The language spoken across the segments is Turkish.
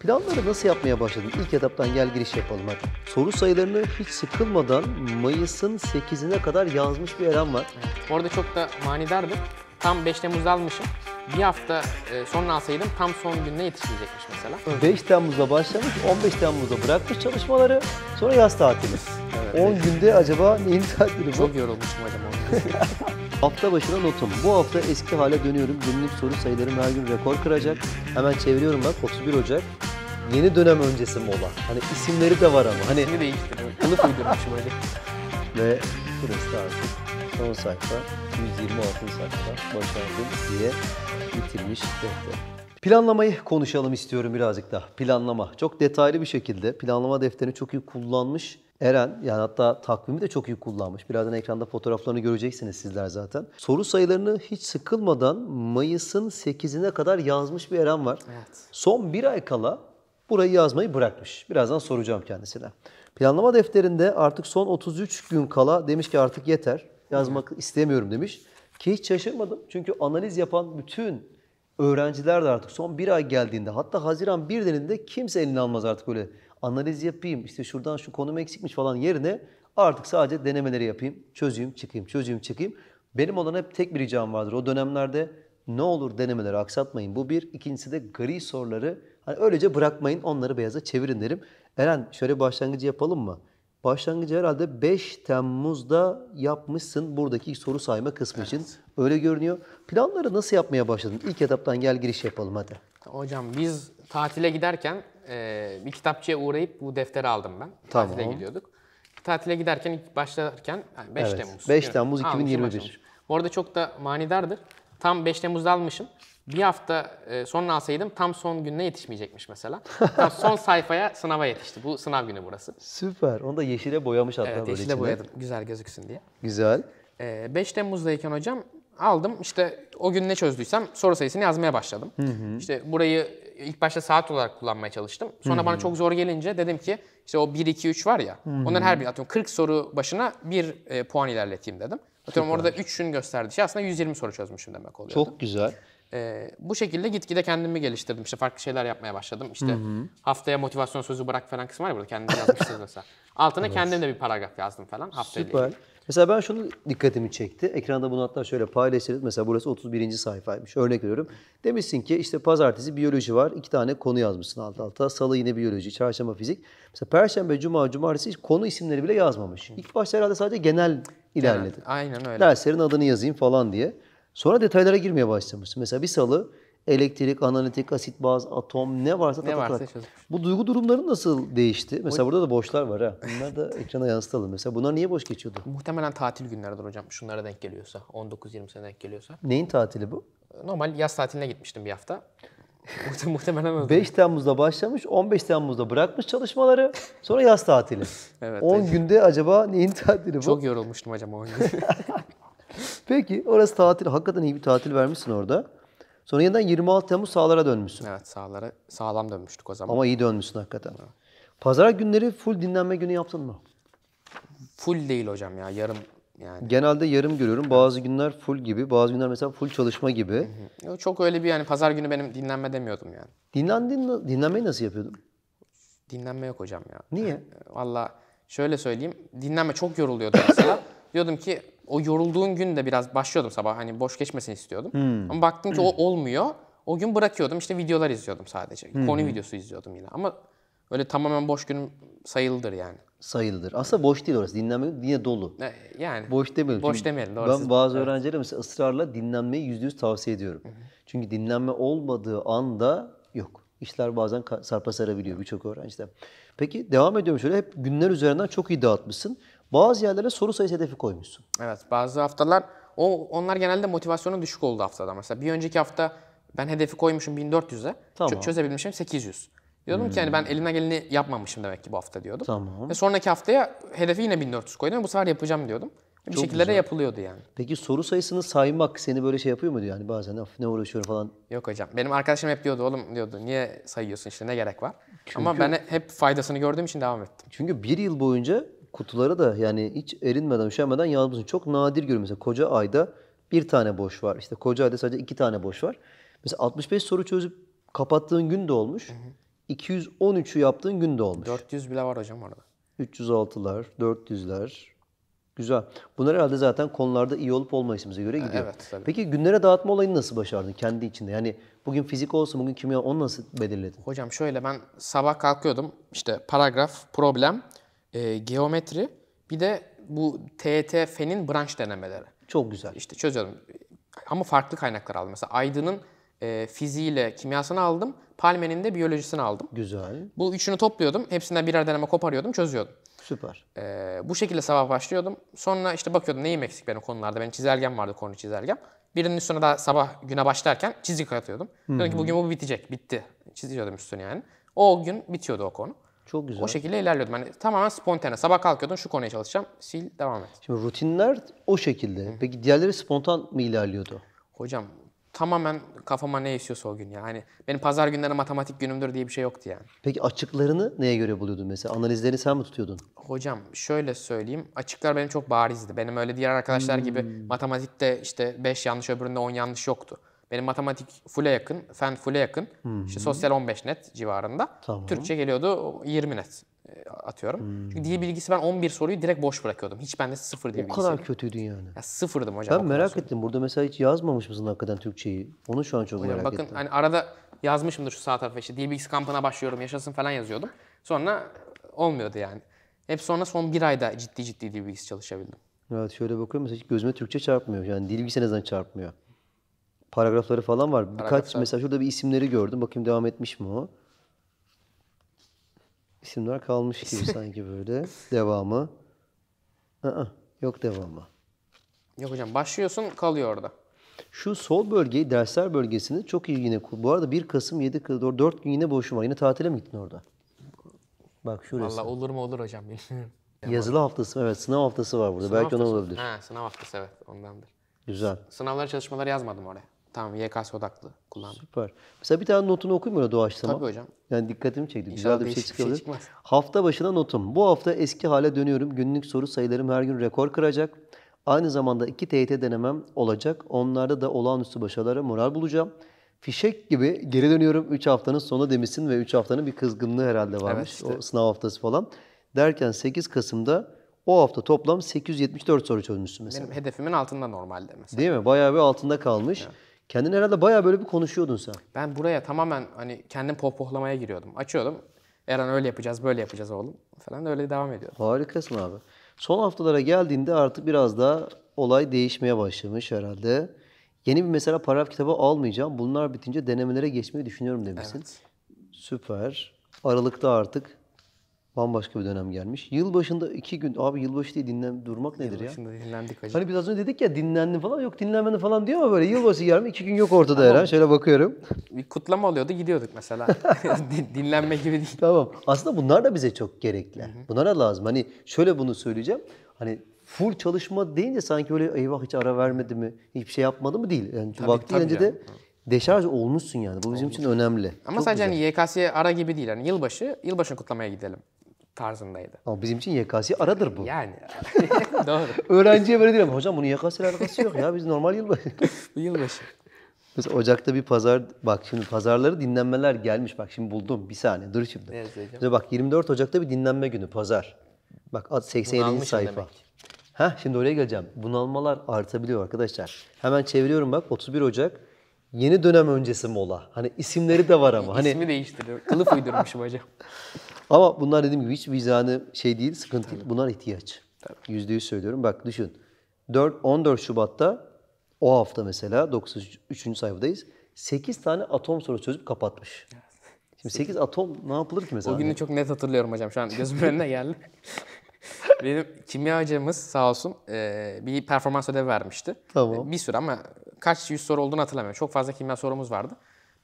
Planları nasıl yapmaya başladın? İlk etaptan gel giriş yapalım hadi. Soru sayılarını hiç sıkılmadan Mayıs'ın 8'ine kadar yazmış bir Eren var. Bu arada çok da manidardı. Tam 5 Temmuz'da almışım. Bir hafta e, sonra alsaydım tam son gününe yetişecekmiş mesela. 5 Temmuz'da başlamış, 15 Temmuz'da bırakmış çalışmaları. Sonra yaz tatili. Evet, 10 günde acaba neyin tatili bu? Çok yorulmuştum hocam Hafta başına notum. Bu hafta eski hale dönüyorum. Günlük soru sayılarım her gün rekor kıracak. Hemen çeviriyorum bak 31 Ocak. Yeni dönem öncesi mola. Hani isimleri de var ama. Hani... İsmini değiştiriyorum. Kılıf uydurmuşum öyle. Ve burası da artık son sayfa. 126. sayfa. Başardım diye bitirmiş defter. Planlamayı konuşalım istiyorum birazcık da. Planlama. Çok detaylı bir şekilde planlama defterini çok iyi kullanmış Eren yani hatta takvimi de çok iyi kullanmış. Birazdan ekranda fotoğraflarını göreceksiniz sizler zaten. Soru sayılarını hiç sıkılmadan Mayıs'ın 8'ine kadar yazmış bir Eren var. Evet. Son bir ay kala burayı yazmayı bırakmış. Birazdan soracağım kendisine. Planlama defterinde artık son 33 gün kala demiş ki artık yeter. Yazmak istemiyorum demiş. Ki hiç şaşırmadım. Çünkü analiz yapan bütün öğrenciler de artık son bir ay geldiğinde hatta Haziran 1 deninde kimse elini almaz artık böyle analiz yapayım işte şuradan şu konum eksikmiş falan yerine artık sadece denemeleri yapayım, çözeyim, çıkayım, çözeyim, çıkayım. Benim olan hep tek bir ricam vardır. O dönemlerde ne olur denemeleri aksatmayın. Bu bir. ikincisi de gri soruları Hani öylece bırakmayın onları beyaza çevirin derim. Eren şöyle başlangıcı yapalım mı? Başlangıcı herhalde 5 Temmuz'da yapmışsın buradaki soru sayma kısmı evet. için. Öyle görünüyor. Planları nasıl yapmaya başladın? İlk etaptan gel giriş yapalım hadi. Hocam biz tatile giderken e, bir kitapçıya uğrayıp bu defteri aldım ben. Tamam. Tatile gidiyorduk. Tatile giderken ilk başlarken 5 evet, Temmuz. 5 Temmuz 2021. Almışım, almışım. Bu arada çok da manidardır. Tam 5 Temmuz'da almışım bir hafta e, sonra alsaydım tam son gününe yetişmeyecekmiş mesela. Tam son sayfaya sınava yetişti. Bu sınav günü burası. Süper. Onu da yeşile boyamış hatta evet, böyle yeşile içine. boyadım. Güzel gözüksün diye. Güzel. Ee, 5 Temmuz'dayken hocam aldım. İşte o gün ne çözdüysem soru sayısını yazmaya başladım. Hı hı. İşte burayı ilk başta saat olarak kullanmaya çalıştım. Sonra hı hı. bana çok zor gelince dedim ki işte o 1 2 3 var ya. Hı hı. Onların her biri atıyorum 40 soru başına bir e, puan ilerleteyim dedim. Atıyorum Süper. orada 3 gün gösterdi. Şey aslında 120 soru çözmüşüm demek oluyor. Çok güzel. E, bu şekilde gitgide kendimi geliştirdim. İşte farklı şeyler yapmaya başladım. İşte hı hı. haftaya motivasyon sözü bırak falan kısmı var ya burada kendim yazmışsınız mesela. Altına evet. kendim de bir paragraf yazdım falan haftaya. Süper. Mesela ben şunu dikkatimi çekti. Ekranda bunu hatta şöyle paylaşırız. Mesela burası 31. sayfaymış. Örnek veriyorum. Demişsin ki işte pazartesi biyoloji var. İki tane konu yazmışsın alt alta. Salı yine biyoloji, çarşamba fizik. Mesela perşembe, cuma, cumartesi konu isimleri bile yazmamış. İlk başta herhalde sadece genel ilerledi. Evet, aynen öyle. Derslerin adını yazayım falan diye. Sonra detaylara girmeye başlamıştım. Mesela bir salı elektrik, analitik, asit baz, atom ne varsa ne varsa Bu duygu durumları nasıl değişti? Mesela burada da boşlar var ha. Bunlar da ekrana yansıtalım. Mesela bunlar niye boş geçiyordu? Muhtemelen tatil günlerdir hocam. Şunlara denk geliyorsa. 19-20 sene denk geliyorsa. Neyin tatili bu? Normal yaz tatiline gitmiştim bir hafta. Muhtemelen öyle. 5 Temmuz'da başlamış, 15 Temmuz'da bırakmış çalışmaları. Sonra yaz tatili. evet. 10 günde acaba neyin tatili bu? Çok yorulmuştum hocam 10 gün. Peki orası tatil. Hakikaten iyi bir tatil vermişsin orada. Sonra yeniden 26 Temmuz sahalara dönmüşsün. Evet sahalara sağlam dönmüştük o zaman. Ama iyi dönmüşsün hakikaten. Pazar günleri full dinlenme günü yaptın mı? Full değil hocam ya yarım yani. Genelde yarım görüyorum. Bazı günler full gibi, bazı günler mesela full çalışma gibi. Çok öyle bir yani pazar günü benim dinlenme demiyordum yani. Dinlendin, dinlenmeyi nasıl yapıyordun? Dinlenme yok hocam ya. Niye? Valla şöyle söyleyeyim. Dinlenme çok yoruluyordu mesela. Diyordum ki o yorulduğun gün de biraz başlıyordum sabah hani boş geçmesini istiyordum. Hmm. Ama baktım ki o olmuyor. O gün bırakıyordum işte videolar izliyordum sadece. Hmm. Konu videosu izliyordum yine ama öyle tamamen boş günüm sayılıdır yani. Sayılıdır. Aslında boş değil orası. Dinlenme yine dolu. E, yani. Boş demeyelim. Boş demeyelim. Doğru. Ben bazı evet. öğrencilere mesela ısrarla dinlenmeyi yüzde yüz tavsiye ediyorum. Hı Çünkü dinlenme olmadığı anda yok. İşler bazen sarpa sarabiliyor birçok öğrencide. Peki devam ediyorum şöyle. Hep günler üzerinden çok iyi dağıtmışsın. Bazı yerlere soru sayısı hedefi koymuşsun. Evet bazı haftalar o onlar genelde motivasyonu düşük oldu haftada. Mesela bir önceki hafta ben hedefi koymuşum 1400'e. Tamam. çözebilmişim 800. Diyordum hmm. ki yani hmm. ben elimden geleni yapmamışım demek ki bu hafta diyordum. Tamam. Ve sonraki haftaya hedefi yine 1400 koydum. Bu sefer yapacağım diyordum. Bir Çok şekilde güzel. de yapılıyordu yani. Peki soru sayısını saymak seni böyle şey yapıyor mu diyor yani bazen ne uğraşıyorum falan. Yok hocam. Benim arkadaşım hep diyordu oğlum diyordu niye sayıyorsun işte ne gerek var. Çünkü, Ama ben hep faydasını gördüğüm için devam ettim. Çünkü bir yıl boyunca kutuları da yani hiç erinmeden, üşenmeden yağlamıyorsun. Çok nadir görüyorum mesela koca ayda bir tane boş var. İşte koca ayda sadece iki tane boş var. Mesela 65 soru çözüp kapattığın gün de olmuş. Hı hı. 213'ü yaptığın gün de olmuş. 400 bile var hocam orada. 306'lar, 400'ler. Güzel. Bunlar herhalde zaten konularda iyi olup olmayışımıza göre gidiyor. Evet, tabii. Peki günlere dağıtma olayını nasıl başardın kendi içinde? Yani bugün fizik olsun, bugün kimya onu nasıl belirledin? Hocam şöyle ben sabah kalkıyordum. İşte paragraf, problem, e, geometri, bir de bu TTF'nin branş denemeleri. Çok güzel. İşte çözüyorum. Ama farklı kaynaklar aldım. Mesela Aydın'ın e, fiziğiyle kimyasını aldım. Palme'nin de biyolojisini aldım. Güzel. Bu üçünü topluyordum. Hepsinden birer deneme koparıyordum, çözüyordum. Süper. Ee, bu şekilde sabah başlıyordum. Sonra işte bakıyordum neyim eksik benim konularda. Benim çizelgem vardı konu çizelgem. Birinin üstüne daha sabah güne başlarken çizgi atıyordum. Diyordum ki bugün bu bitecek. Bitti. Çiziyordum üstüne yani. O gün bitiyordu o konu. Çok güzel. O şekilde ilerliyordum. Yani tamamen spontane. Sabah kalkıyordum şu konuya çalışacağım. Sil devam et. Şimdi rutinler o şekilde. Hı. Peki diğerleri spontan mı ilerliyordu? Hocam tamamen kafama ne istiyorsa o gün Yani benim pazar günleri matematik günümdür diye bir şey yoktu yani. Peki açıklarını neye göre buluyordun mesela? Analizlerini sen mi tutuyordun? Hocam şöyle söyleyeyim. Açıklar benim çok barizdi. Benim öyle diğer arkadaşlar hmm. gibi matematikte işte 5 yanlış öbüründe 10 yanlış yoktu. Benim matematik full'e yakın, fen full'e yakın. Hı-hı. İşte sosyal 15 net civarında. Tamam. Türkçe geliyordu 20 net e, atıyorum. Hmm. Çünkü dil bilgisi ben 11 soruyu direkt boş bırakıyordum. Hiç bende sıfır dil bilgisi. O kadar kötüydün yani. Ya sıfırdım hocam. Ben merak ettim. Burada mesela hiç yazmamış mısın hakikaten Türkçeyi? Onu şu an çok hocam, merak bakın, ettim. Bakın hani arada yazmışımdır şu sağ tarafa işte dil bilgisi kampına başlıyorum yaşasın falan yazıyordum. Sonra olmuyordu yani. Hep sonra son bir ayda ciddi ciddi dil bilgisi çalışabildim. Evet şöyle bakıyorum mesela hiç gözüme Türkçe çarpmıyor. Yani dil bilgisi ne zaman çarpmıyor paragrafları falan var. Birkaç Paragraflar. mesela şurada bir isimleri gördüm. Bakayım devam etmiş mi o? İsimler kalmış gibi sanki böyle. Devamı. Aa, yok devamı. Yok hocam başlıyorsun kalıyor orada. Şu sol bölgeyi dersler bölgesini çok iyi yine bu arada 1 Kasım 7 4 gün yine boşum var. Yine tatile mi gittin orada? Bak şurası. Valla olur mu olur hocam Yazılı haftası evet sınav haftası var burada. Sınav Belki ona haftası. olabilir. Ha, sınav haftası evet ondandır. Güzel. Sınavlara çalışmaları yazmadım oraya. Tamam YKS odaklı kullandım. Süper. Mesela bir tane notunu okuyayım böyle doğaçlama. Tabii hocam. Yani dikkatimi çekti. İnşallah Güzel bir şey çıkıyor. Şey çıkmaz. hafta başına notum. Bu hafta eski hale dönüyorum. Günlük soru sayılarım her gün rekor kıracak. Aynı zamanda iki TYT denemem olacak. Onlarda da olağanüstü başarılara moral bulacağım. Fişek gibi geri dönüyorum 3 haftanın sonu demişsin ve 3 haftanın bir kızgınlığı herhalde varmış. Evet işte. O sınav haftası falan. Derken 8 Kasım'da o hafta toplam 874 soru çözmüşsün mesela. Benim hedefimin altında normalde mesela. Değil mi? Bayağı bir altında kalmış. Evet. Kendin herhalde bayağı böyle bir konuşuyordun sen. Ben buraya tamamen hani kendim pohpohlamaya giriyordum. Açıyordum. Eren öyle yapacağız, böyle yapacağız oğlum falan öyle devam ediyordum. Harikasın abi. Son haftalara geldiğinde artık biraz daha olay değişmeye başlamış herhalde. Yeni bir mesela paragraf kitabı almayacağım. Bunlar bitince denemelere geçmeyi düşünüyorum demişsin. Evet. Süper. Aralıkta artık Bambaşka bir dönem gelmiş. Yılbaşında iki gün, abi yılbaşı diye dinlen, durmak nedir yılbaşında ya? Yılbaşında dinlendik hacı. Hani biraz önce dedik ya dinlendim falan, yok dinlenmedim falan diyor ama böyle yılbaşı gelmiş, iki gün yok ortada tamam. her Şöyle bakıyorum. Bir kutlama oluyordu, gidiyorduk mesela. Dinlenme gibi değil. Tamam. Aslında bunlar da bize çok gerekli. Bunlara lazım. Hani şöyle bunu söyleyeceğim. Hani full çalışma deyince sanki böyle eyvah hiç ara vermedi mi, hiçbir şey yapmadı mı değil. Yani tabii, vakti önce de deşarj olmuşsun yani. Bu bizim Olmuş. için önemli. Ama Çok sadece güzel. hani YKS ara gibi değil. Yani yılbaşı, yılbaşını kutlamaya gidelim tarzındaydı. Ama bizim için YKS aradır bu. Yani. Doğru. Öğrenciye böyle diyorum. Hocam bunun YKS ile alakası yok ya. Biz normal yılbaşı. bu yılbaşı. Mesela Ocak'ta bir pazar, bak şimdi pazarları dinlenmeler gelmiş. Bak şimdi buldum. Bir saniye dur şimdi. Ne yazacağım? Bak 24 Ocak'ta bir dinlenme günü pazar. Bak 87. sayfa. Ha şimdi oraya geleceğim. Bunalmalar artabiliyor arkadaşlar. Hemen çeviriyorum bak 31 Ocak. Yeni dönem öncesi mola. Hani isimleri de var ama. Hani... İsmi değiştiriyor. Kılıf uydurmuşum hocam. Ama bunlar dediğim gibi hiç vicdanı şey değil, sıkıntı Tabii. değil. Bunlar ihtiyaç. Yüzde yüz söylüyorum. Bak düşün. 4, 14 Şubat'ta o hafta mesela 93. sayfadayız. 8 tane atom sorusu çözüp kapatmış. Şimdi 8 atom ne yapılır ki mesela? O günü çok net hatırlıyorum hocam. Şu an gözümün önüne geldi. Benim kimya hocamız sağ olsun e, bir performans ödevi vermişti. Tamam. bir sürü ama kaç yüz soru olduğunu hatırlamıyorum. Çok fazla kimya sorumuz vardı.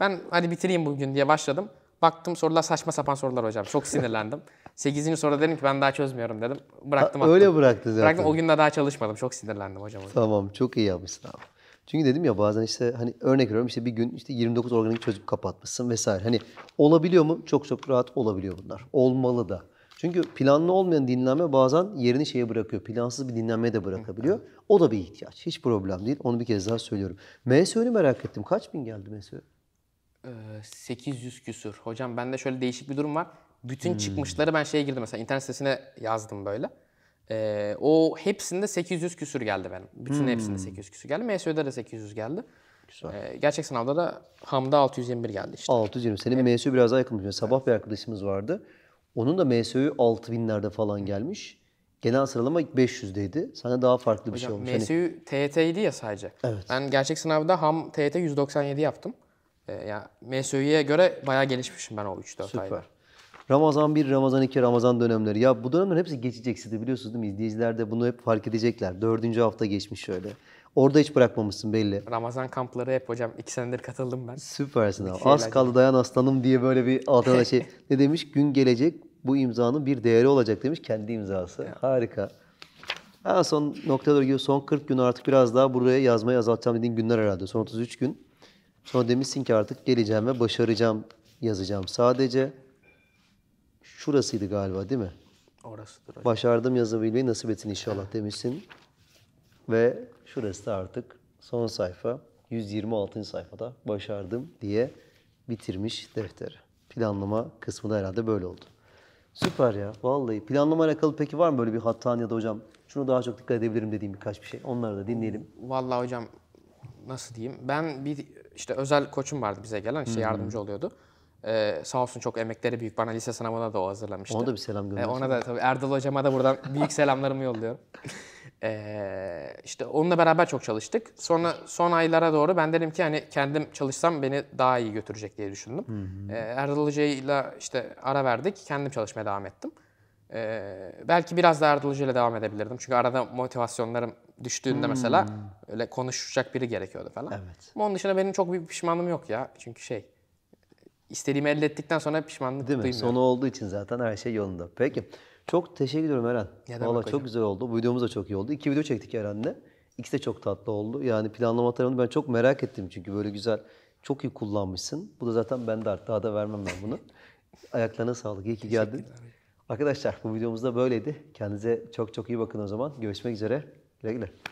Ben hadi bitireyim bugün diye başladım. Baktım sorular saçma sapan sorular hocam. Çok sinirlendim. sekizinci soruda dedim ki ben daha çözmüyorum dedim. Bıraktım ha, Öyle bıraktı zaten. Bıraktım o gün de daha çalışmadım. Çok sinirlendim hocam. hocam. Tamam çok iyi yapmışsın abi. Çünkü dedim ya bazen işte hani örnek veriyorum işte bir gün işte 29 organik çözüp kapatmışsın vesaire. Hani olabiliyor mu? Çok çok rahat olabiliyor bunlar. Olmalı da. Çünkü planlı olmayan dinlenme bazen yerini şeye bırakıyor. Plansız bir dinlenme de bırakabiliyor. O da bir ihtiyaç. Hiç problem değil. Onu bir kez daha söylüyorum. MSÖ'nü merak ettim. Kaç bin geldi MSÖ? 800 küsür. Hocam bende şöyle değişik bir durum var. Bütün hmm. çıkmışları ben şeye girdim mesela internet sitesine yazdım böyle. Ee, o hepsinde 800 küsür geldi benim. Bütün hmm. hepsinde 800 küsür geldi. MSÖ'de de 800 geldi. Güzel. Ee, gerçek sınavda da hamda 621 geldi işte. 620. Senin evet. MSÖ biraz daha yakınmış. Sabah evet. bir arkadaşımız vardı. Onun da MSÖ'yü 6000'lerde falan gelmiş. Genel sıralama 500'deydi. Sana daha farklı Hocam, bir şey olmuş. MSÜ hani... TYT'ydi ya sadece. Evet. Ben gerçek sınavda ham TET 197 yaptım e, ee, MSÜ'ye göre bayağı gelişmişim ben o 3-4 ayda. Ramazan 1, Ramazan 2, Ramazan dönemleri. Ya bu dönemler hepsi geçecek siz de biliyorsunuz değil mi? İzleyiciler de bunu hep fark edecekler. Dördüncü hafta geçmiş şöyle. Orada hiç bırakmamışsın belli. Ramazan kampları hep hocam. iki senedir katıldım ben. Süpersin abi. Az kaldı dayan aslanım diye böyle bir altına da şey. ne demiş? Gün gelecek bu imzanın bir değeri olacak demiş. Kendi imzası. Ya. Harika. En son nokta doğru gidiyor. Son 40 gün artık biraz daha buraya yazmayı azaltacağım dediğin günler herhalde. Son 33 gün. Sonra demişsin ki artık geleceğim ve başaracağım yazacağım. Sadece şurasıydı galiba değil mi? Orasıdır hocam. Başardım yazabilmeyi nasip etsin inşallah demişsin. Ve şurası da artık son sayfa. 126. sayfada başardım diye bitirmiş defteri. Planlama kısmı da herhalde böyle oldu. Süper ya. Vallahi planlama alakalı peki var mı böyle bir hatan ya da hocam şunu daha çok dikkat edebilirim dediğim birkaç bir şey. Onları da dinleyelim. Vallahi hocam nasıl diyeyim? Ben bir işte özel koçum vardı bize gelen işte yardımcı oluyordu. Ee, sağ olsun çok emekleri büyük. Bana lise sınavına da o hazırlamıştı. Ona da bir selam gönder. Ee, ona da tabii Erdal hocama da buradan büyük selamlarımı yolluyorum. Ee, işte onunla beraber çok çalıştık. Sonra son aylara doğru ben dedim ki hani kendim çalışsam beni daha iyi götürecek diye düşündüm. Hı hı. Ee, Erdal Hoca'yla işte ara verdik. Kendim çalışmaya devam ettim. Ee, belki biraz daha Ardılcı devam edebilirdim. Çünkü arada motivasyonlarım düştüğünde hmm. mesela öyle konuşacak biri gerekiyordu falan. Evet. Ama onun dışında benim çok bir pişmanlığım yok ya. Çünkü şey istediğimi elde ettikten sonra pişmanlık Değil duymuyorum. Sonu olduğu için zaten her şey yolunda. Peki. Çok teşekkür ediyorum Eren. Valla çok güzel oldu. Bu videomuz da çok iyi oldu. İki video çektik Eren'le. İkisi de çok tatlı oldu. Yani planlama tarafını ben çok merak ettim çünkü böyle güzel, çok iyi kullanmışsın. Bu da zaten ben de artık daha da vermem ben bunu. Ayaklarına sağlık. İyi ki geldin. Arkadaşlar bu videomuzda böyleydi. Kendinize çok çok iyi bakın o zaman. Görüşmek üzere. Güle güle.